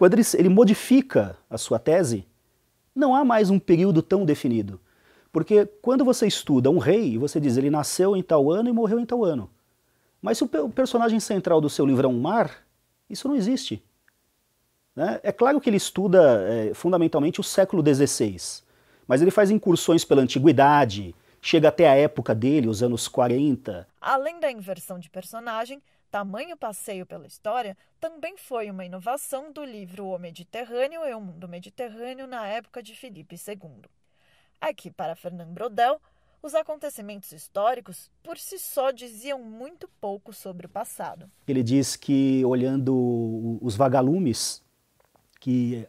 Quando ele, ele modifica a sua tese, não há mais um período tão definido. Porque quando você estuda um rei, você diz ele nasceu em tal ano e morreu em tal ano. Mas se o, o personagem central do seu livro é um mar, isso não existe. Né? É claro que ele estuda é, fundamentalmente o século XVI, mas ele faz incursões pela antiguidade, chega até a época dele, os anos 40. Além da inversão de personagem, Tamanho passeio pela história também foi uma inovação do livro O Mediterrâneo e o Mundo Mediterrâneo na época de Filipe II. Aqui, para Fernand Brodel, os acontecimentos históricos por si só diziam muito pouco sobre o passado. Ele diz que, olhando os vagalumes que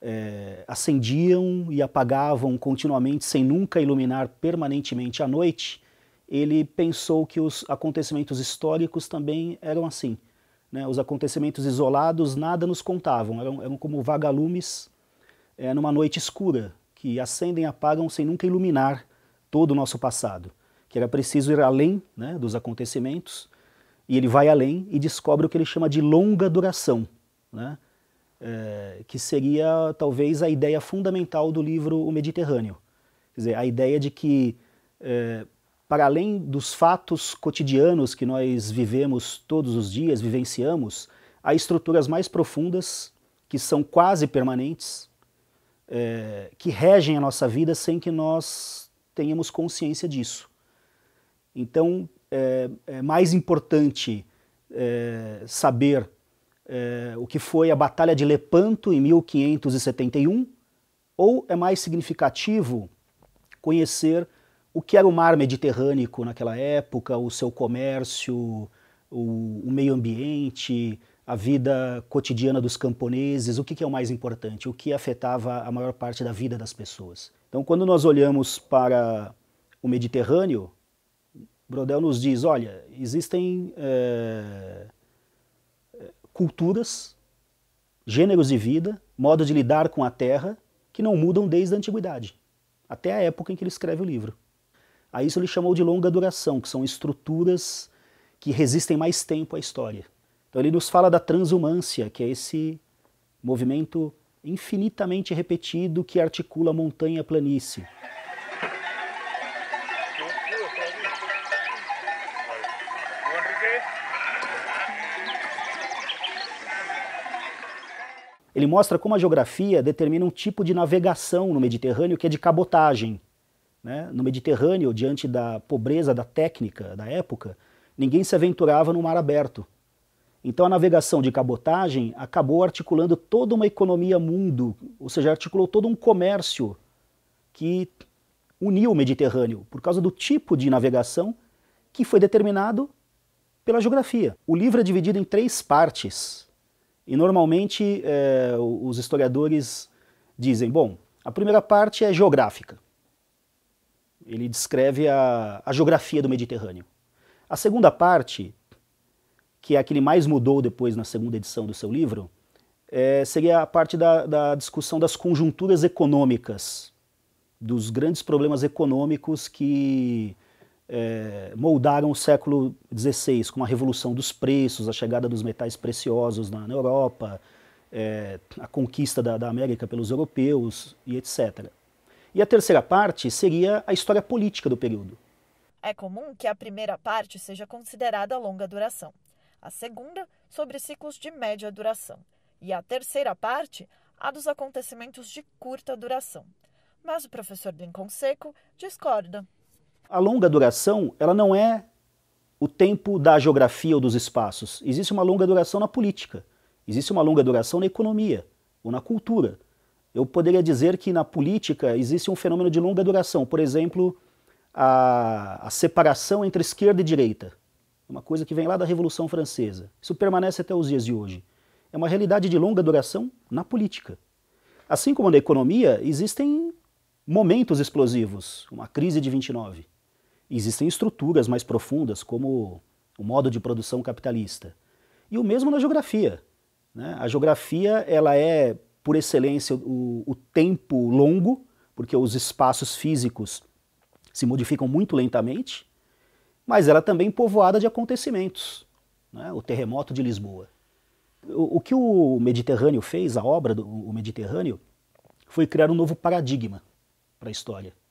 é, acendiam e apagavam continuamente, sem nunca iluminar permanentemente a noite, ele pensou que os acontecimentos históricos também eram assim. Né? Os acontecimentos isolados nada nos contavam, eram, eram como vagalumes é, numa noite escura, que acendem e apagam sem nunca iluminar todo o nosso passado. Que era preciso ir além né, dos acontecimentos, e ele vai além e descobre o que ele chama de longa duração, né? É, que seria talvez a ideia fundamental do livro O Mediterrâneo. Quer dizer, a ideia de que é, para além dos fatos cotidianos que nós vivemos todos os dias, vivenciamos, há estruturas mais profundas, que são quase permanentes, é, que regem a nossa vida sem que nós tenhamos consciência disso. Então, é, é mais importante é, saber é, o que foi a Batalha de Lepanto em 1571, ou é mais significativo conhecer o que era o mar Mediterrâneo naquela época, o seu comércio, o, o meio ambiente, a vida cotidiana dos camponeses, o que, que, é o mais importante, o que afetava a maior parte da vida das pessoas. Então, quando nós olhamos para o Mediterrâneo, Brodel nos diz: olha, existem é, culturas, gêneros de vida, modo de lidar com a terra que não mudam desde a antiguidade, até a época em que ele escreve o livro. A isso ele chamou de longa duração, que são estruturas que resistem mais tempo à história. Então ele nos fala da transumância, que é esse movimento infinitamente repetido que articula montanha e planície. Ele mostra como a geografia determina um tipo de navegação no Mediterrâneo que é de cabotagem, né? No Mediterrâneo, diante da pobreza da técnica da época, ninguém se aventurava no mar aberto. Então a navegação de cabotagem acabou articulando toda uma economia mundo, ou seja, articulou todo um comércio que uniu o Mediterrâneo por causa do tipo de navegação que foi determinado pela geografia. O livro é dividido em três partes e normalmente é, os historiadores dizem: bom, a primeira parte é geográfica, ele descreve a, a geografia do Mediterrâneo. A segunda parte, que é a que ele mais mudou depois na segunda edição do seu livro, é, seria a parte da, da discussão das conjunturas econômicas, dos grandes problemas econômicos que é, moldaram o século XVI, com a revolução dos preços, a chegada dos metais preciosos na, na Europa, é, a conquista da, da América pelos europeus e etc. E a terceira parte seria a história política do período. É comum que a primeira parte seja considerada longa duração, a segunda, sobre ciclos de média duração, e a terceira parte, a dos acontecimentos de curta duração. Mas o professor Lincoln Seco discorda. A longa duração, ela não é o tempo da geografia ou dos espaços. Existe uma longa duração na política, existe uma longa duração na economia ou na cultura. Eu poderia dizer que na política existe um fenômeno de longa duração, por exemplo, a, a separação entre esquerda e direita, uma coisa que vem lá da Revolução Francesa. Isso permanece até os dias de hoje. É uma realidade de longa duração na política. Assim como na economia, existem momentos explosivos, uma crise de 29. Existem estruturas mais profundas, como o modo de produção capitalista. E o mesmo na geografia. Né? A geografia ela é por excelência, o, o tempo longo, porque os espaços físicos se modificam muito lentamente, mas ela também povoada de acontecimentos. Né? O terremoto de Lisboa. O, o, que o Mediterrâneo fez, a obra do Mediterrâneo, foi criar um novo paradigma para a história.